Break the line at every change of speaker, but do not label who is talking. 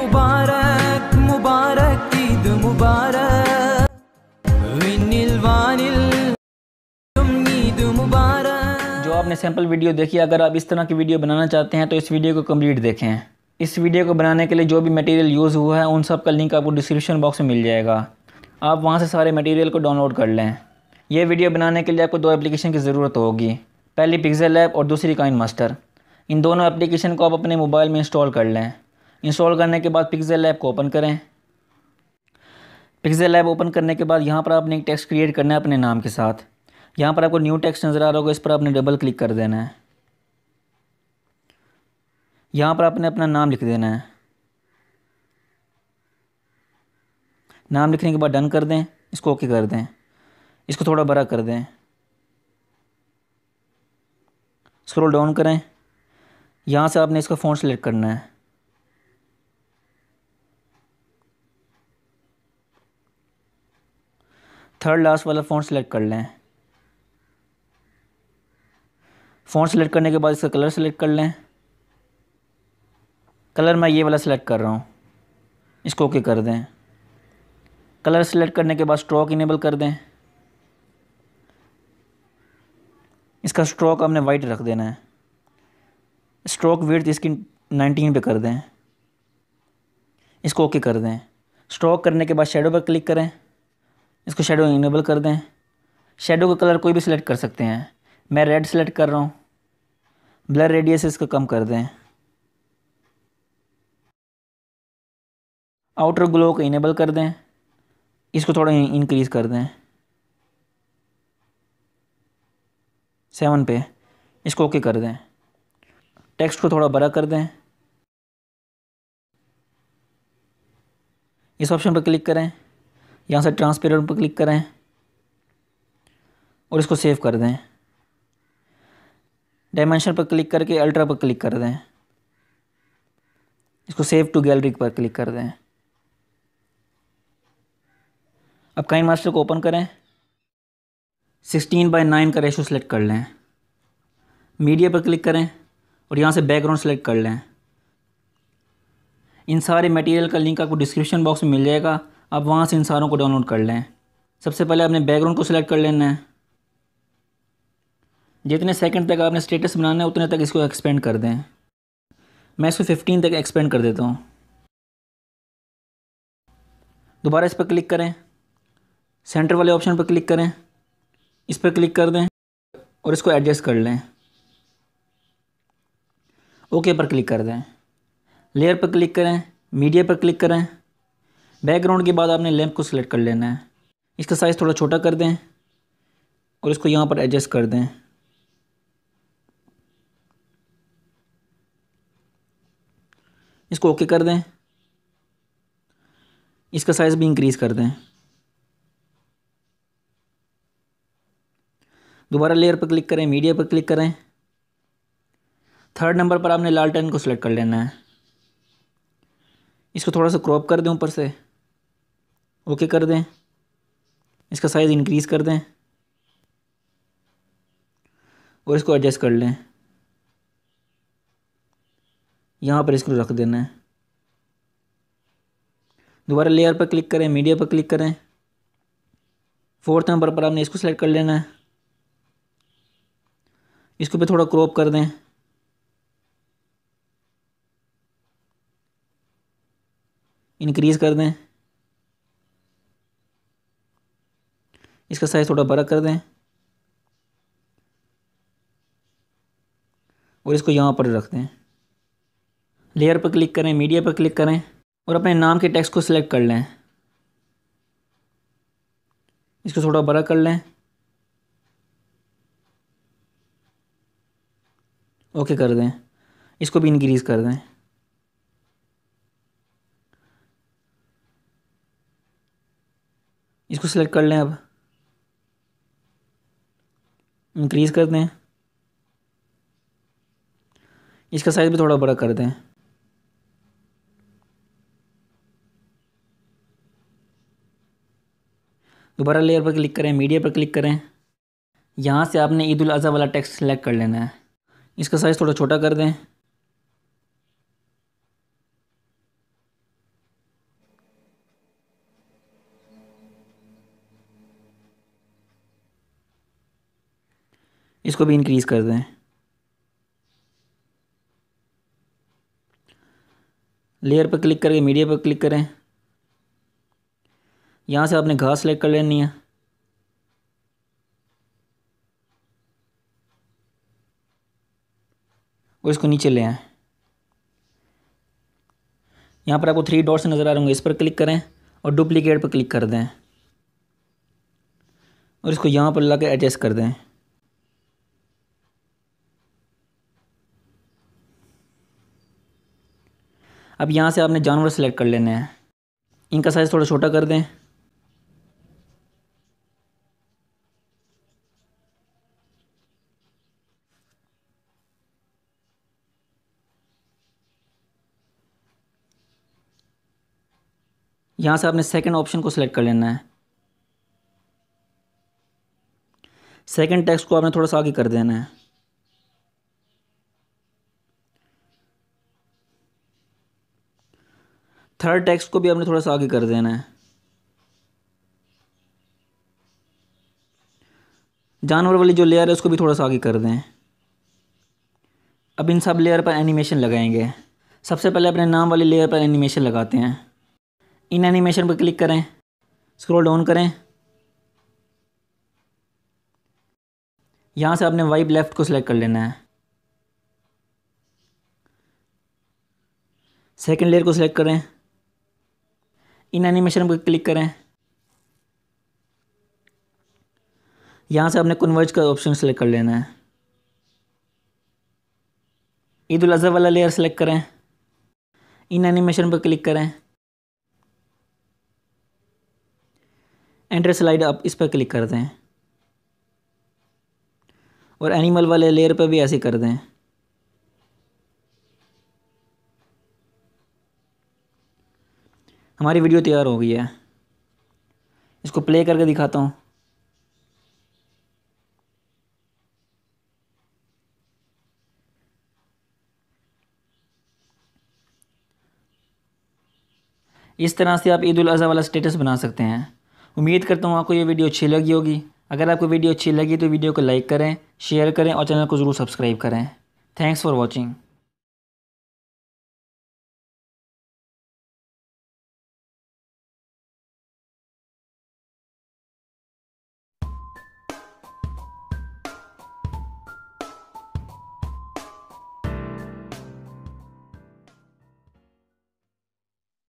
मुबारक मुबारक ईद मुबारक विनिल वानिल ईद मुबारक जो आपने sample video देखी अगर आप इस तरह की वीडियो बनाना चाहते हैं तो इस वीडियो को कंप्लीट देखें इस वीडियो को बनाने के लिए जो भी मटेरियल यूज़ हुआ है उन सब का लिंक आपको डिस्क्रिप्शन बॉक्स में मिल जाएगा आप वहाँ से सारे मटेरियल को डाउनलोड कर लें यह वीडियो बनाने के लिए आपको दो एप्लीकेशन की ज़रूरत होगी पहली पिक्सेल ऐप और दूसरी काइन मास्टर इन दोनों एप्लीकेशन को आप अपने मोबाइल में इंस्टॉल कर लें इंस्टॉल करने के बाद पिक्सेल ऐप को ओपन करें पिक्सेल ऐप ओपन करने के बाद यहाँ पर आपने एक टेक्स्ट क्रिएट करना है अपने नाम के साथ यहाँ पर आपको न्यू टेक्स्ट नज़र आ रहा होगा इस पर आपने डबल क्लिक कर देना है यहाँ पर आपने अपना नाम लिख देना है नाम लिखने के बाद डन कर दें इसको ओके कर दें इसको थोड़ा बड़ा कर दें स्क्रॉल डाउन करें यहाँ से आपने इसका फ़ॉन्ट सेलेक्ट करना है थर्ड लास्ट वाला फ़ॉन्ट सेलेक्ट कर लें फ़ॉन्ट सेलेक्ट करने के बाद इसका कलर सेलेक्ट कर लें कलर मैं ये वाला सेलेक्ट कर रहा हूँ इसको ओके कर दें कलर सेलेक्ट करने के बाद स्ट्रोक इनेबल कर दें इसका स्ट्रोक आपने वाइट रख देना है स्ट्रोक विर्थ इसकी 19 पे कर दें इसको ओके कर दें स्ट्रोक करने के बाद शेडो पर क्लिक करें इसको शेडो इनेबल कर दें शेडो का कलर कोई भी सिलेक्ट कर सकते हैं मैं रेड सेलेक्ट कर रहा हूँ ब्लर रेडियस इसका कम कर दें आउटर ग्लो को इनेबल कर दें इसको थोड़ा इंक्रीज़ कर दें सेवन पे इसको ओके कर दें टेक्स्ट को थोड़ा बड़ा कर दें इस ऑप्शन पर क्लिक करें यहाँ से ट्रांसपेरेंट पर क्लिक करें और इसको सेव कर दें डायमेंशन पर क्लिक करके अल्ट्रा पर क्लिक कर दें इसको सेव टू गैलरी पर क्लिक कर दें अब काइन मास्टर को ओपन करें सिक्सटीन बाई नाइन का रेशो सेलेक्ट कर लें मीडिया पर क्लिक करें और यहाँ से बैकग्राउंड सेलेक्ट कर लें इन सारे मटेरियल का लिंक आपको डिस्क्रिप्शन बॉक्स में मिल जाएगा आप वहाँ से इन सारों को डाउनलोड कर लें सबसे पहले आपने बैकग्राउंड को सिलेक्ट कर लेना है जितने सेकंड तक आपने स्टेटस बनाना है उतने तक इसको एक्सपेंड कर दें मैं इसको फिफ्टीन तक एक्सपेंड कर देता हूँ दोबारा इस पर क्लिक करें सेंटर वाले ऑप्शन पर क्लिक करें इस पर क्लिक कर दें और इसको एडजस्ट कर लें ओके पर क्लिक कर दें लेयर पर क्लिक करें मीडिया पर क्लिक करें बैकग्राउंड के बाद आपने लैंप को सिलेक्ट कर लेना है इसका साइज़ थोड़ा छोटा कर दें और इसको यहाँ पर एडजस्ट कर दें इसको ओके कर दें इसका साइज़ भी इंक्रीज़ कर दें दोबारा लेयर पर क्लिक करें मीडिया पर क्लिक करें थर्ड नंबर पर आपने लाल टेन को सिलेक्ट कर लेना है इसको थोड़ा सा क्रॉप कर दें ऊपर से ओके कर दें इसका साइज़ इंक्रीज़ कर दें और इसको एडजस्ट कर लें यहाँ पर इसको रख देना है दोबारा लेयर पर क्लिक करें मीडिया पर क्लिक करें फोर्थ नंबर पर आपने इसको सेलेक्ट कर लेना है इसको भी थोड़ा क्रॉप कर दें इंक्रीज़ कर दें इसका साइज़ थोड़ा बड़ा कर दें और इसको यहाँ पर रख दें लेयर पर क्लिक करें मीडिया पर क्लिक करें और अपने नाम के टेक्स्ट को सिलेक्ट कर लें इसको थोड़ा बड़ा कर लें ओके कर दें इसको भी इंक्रीज़ कर दें इसको सिलेक्ट कर लें अब इंक्रीज़ कर दें इसका साइज़ भी थोड़ा बड़ा कर दें दोबारा लेयर पर क्लिक करें मीडिया पर क्लिक करें यहाँ से आपने ईद उल अज़ा वाला टेक्स्ट सेलेक्ट कर लेना है इसका साइज़ थोड़ा छोटा कर दें इसको भी इंक्रीज़ कर दें लेयर पर क्लिक करके मीडिया पर क्लिक करें यहाँ से आपने घास सेलेक्ट कर लेनी है और इसको नीचे ले आए यहाँ पर आपको थ्री डॉट्स नज़र आ रहे होंगे इस पर क्लिक करें और डुप्लीकेट पर क्लिक कर दें और इसको यहाँ पर लगा एडजस्ट कर दें अब यहाँ से आपने जानवर सेलेक्ट कर लेने हैं इनका साइज़ थोड़ा छोटा कर दें यहाँ से आपने सेकंड ऑप्शन को सिलेक्ट कर लेना है सेकंड टेक्स्ट को आपने थोड़ा सा आगे कर देना है थर्ड टेक्स्ट को भी आपने थोड़ा सा आगे कर देना है जानवर वाली जो लेयर है उसको भी थोड़ा सा आगे कर दें अब इन सब लेयर पर एनिमेशन लगाएंगे सबसे पहले अपने नाम वाली लेयर पर एनिमेशन लगाते हैं इन एनिमेशन पर क्लिक करें स्क्रॉल डाउन करें यहाँ से आपने वाइप लेफ़्ट को सिलेक्ट कर लेना है सेकंड लेयर को सिलेक्ट करें इन एनिमेशन पर क्लिक करें यहाँ से आपने कन्वर्ज का ऑप्शन सेलेक्ट कर लेना है ईद उल अजहा वाला लेयर सेलेक्ट करें इन एनिमेशन पर क्लिक करें एंटर स्लाइड आप इस पर क्लिक कर दें और एनिमल वाले लेयर पर भी ऐसे कर दें हमारी वीडियो तैयार हो गई है इसको प्ले करके दिखाता हूँ इस तरह से आप ईद उल वाला स्टेटस बना सकते हैं उम्मीद करता हूँ आपको ये वीडियो अच्छी लगी होगी अगर आपको वीडियो अच्छी लगी तो वीडियो को लाइक करें शेयर करें और चैनल को ज़रूर सब्सक्राइब करें थैंक्स फॉर वॉचिंग